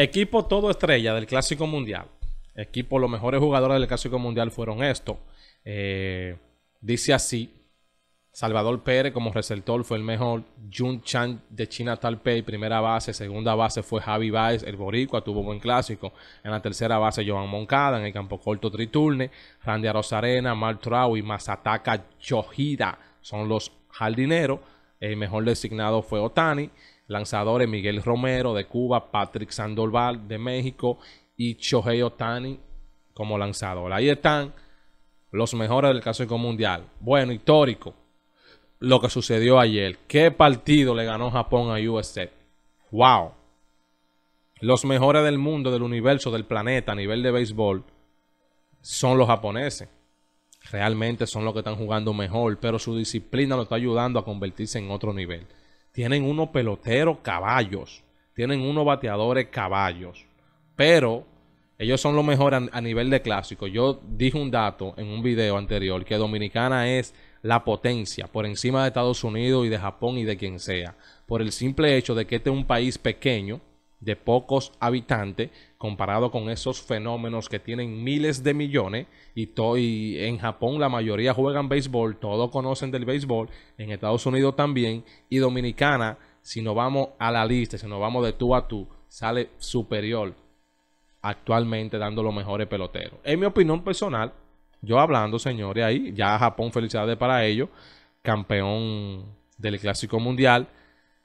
Equipo todo estrella del Clásico Mundial. Equipo, los mejores jugadores del Clásico Mundial fueron estos. Eh, dice así Salvador Pérez como receptor fue el mejor. Jun Chan de China taipei, primera base. Segunda base fue Javi Baez, el Boricua, tuvo buen clásico. En la tercera base, Joan Moncada. En el campo corto, Triturne. Randy Rosarena, Mark Trau y Masataka Chojida son los jardineros. El mejor designado fue Otani. Lanzadores Miguel Romero de Cuba, Patrick Sandoval de México y Shohei Otani como lanzador. Ahí están los mejores del clásico mundial. Bueno, histórico lo que sucedió ayer. ¿Qué partido le ganó Japón a USA? ¡Wow! Los mejores del mundo, del universo, del planeta a nivel de béisbol son los japoneses. Realmente son los que están jugando mejor, pero su disciplina lo está ayudando a convertirse en otro nivel. Tienen unos peloteros caballos, tienen unos bateadores caballos, pero ellos son los mejores a nivel de clásico. Yo dije un dato en un video anterior que Dominicana es la potencia por encima de Estados Unidos y de Japón y de quien sea, por el simple hecho de que este es un país pequeño, de pocos habitantes, comparado con esos fenómenos que tienen miles de millones, y, y en Japón la mayoría juegan béisbol, todos conocen del béisbol, en Estados Unidos también, y Dominicana, si nos vamos a la lista, si nos vamos de tú a tú, sale superior actualmente dando los mejores peloteros. En mi opinión personal, yo hablando, señores, ahí ya Japón, felicidades para ellos, campeón del Clásico Mundial.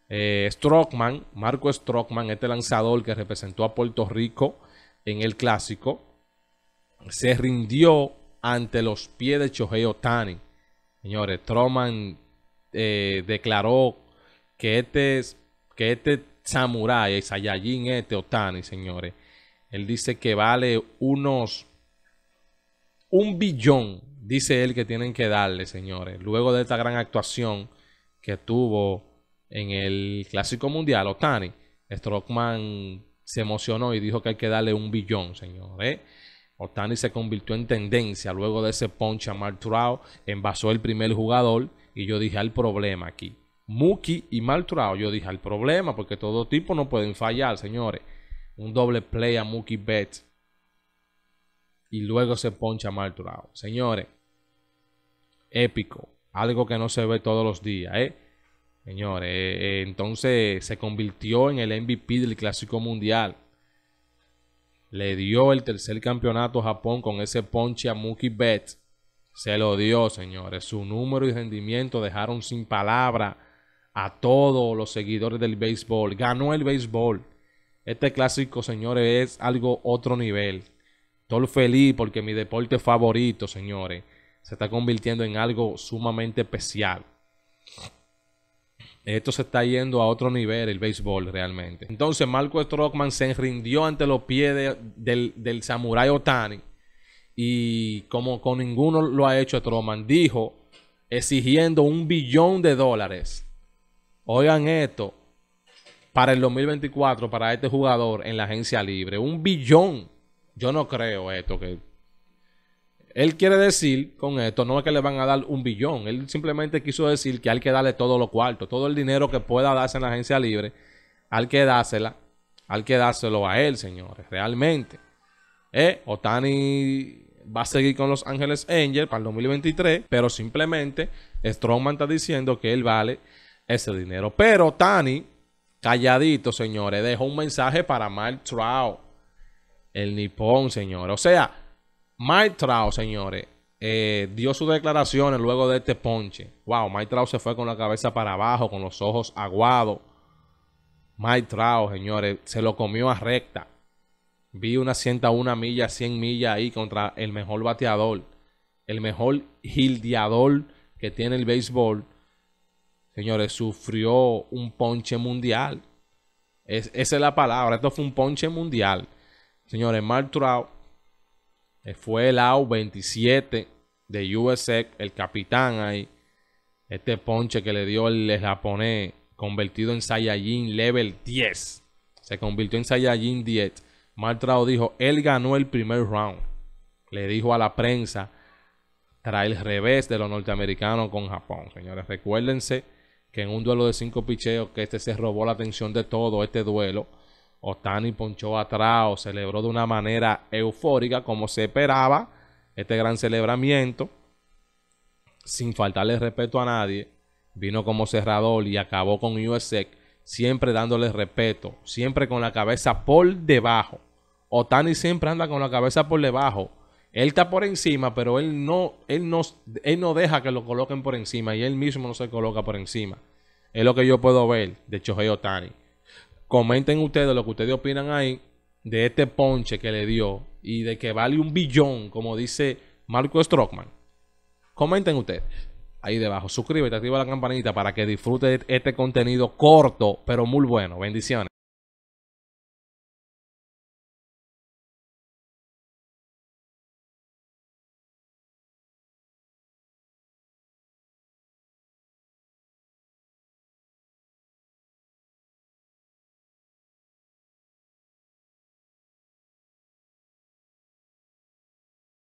Eh, Strockman, Marco Strockman, este lanzador que representó a Puerto Rico en el Clásico, se rindió ante los pies de Shohei Otani. Señores, Strockman eh, declaró que este, que este samurái, Saiyajin este Otani, señores, él dice que vale unos un billón, dice él, que tienen que darle, señores, luego de esta gran actuación que tuvo en el Clásico Mundial, Otani. Strockman se emocionó y dijo que hay que darle un billón, señores. Otani se convirtió en tendencia luego de ese punch a Trout. envasó el primer jugador y yo dije al problema aquí. Muki y Trout, yo dije al problema porque todo tipo no pueden fallar, señores. Un doble play a Muki Betts y luego se poncha Marturao. Señores, épico. Algo que no se ve todos los días, ¿eh? Señores, eh, eh, entonces se convirtió en el MVP del Clásico Mundial. Le dio el tercer campeonato a Japón con ese ponche a Mookie Betts. Se lo dio, señores. Su número y rendimiento dejaron sin palabra a todos los seguidores del béisbol. Ganó el béisbol. Este clásico, señores, es algo otro nivel. Estoy feliz porque mi deporte favorito, señores, se está convirtiendo en algo sumamente especial. Esto se está yendo a otro nivel, el béisbol realmente. Entonces, Marco Strockman se rindió ante los pies del, del samurái Otani. Y como con ninguno lo ha hecho Strockman, dijo, exigiendo un billón de dólares. Oigan esto, para el 2024, para este jugador en la agencia libre. Un billón yo no creo esto que... Él quiere decir con esto, no es que le van a dar un billón, él simplemente quiso decir que hay que darle todo lo cuarto, todo el dinero que pueda darse en la agencia libre, hay que dársela, al que dárselo a él, señores, realmente. Eh, Otani va a seguir con Los Ángeles Angels para el 2023, pero simplemente Strongman está diciendo que él vale ese dinero. Pero Tani, calladito, señores, dejó un mensaje para Mark Trout el nipón, señores. O sea, Mike Trout, señores, eh, dio sus declaraciones luego de este ponche. Wow, Mike Trout se fue con la cabeza para abajo, con los ojos aguados. Mike Trout, señores, se lo comió a recta. Vi una 101 milla, 100 millas ahí contra el mejor bateador, el mejor gildeador que tiene el béisbol. Señores, sufrió un ponche mundial. Es, esa es la palabra. Esto fue un ponche mundial. Señores, Mark Trout eh, fue el out 27 de USEC, el capitán ahí. Este ponche que le dio el japonés, convertido en Saiyajin level 10. Se convirtió en Saiyajin 10. Mark dijo, él ganó el primer round. Le dijo a la prensa, trae el revés de los norteamericanos con Japón. Señores, recuérdense que en un duelo de cinco picheos, que este se robó la atención de todo este duelo Otani ponchó atrás o celebró de una manera eufórica como se esperaba este gran celebramiento, sin faltarle respeto a nadie. Vino como cerrador y acabó con USEC, siempre dándole respeto, siempre con la cabeza por debajo. Otani siempre anda con la cabeza por debajo. Él está por encima, pero él no, él no, él no deja que lo coloquen por encima y él mismo no se coloca por encima. Es lo que yo puedo ver de Chohei Otani. Comenten ustedes lo que ustedes opinan ahí de este ponche que le dio y de que vale un billón, como dice Marco Strockman. Comenten ustedes ahí debajo. Suscríbete, activa la campanita para que disfrutes este contenido corto, pero muy bueno. Bendiciones.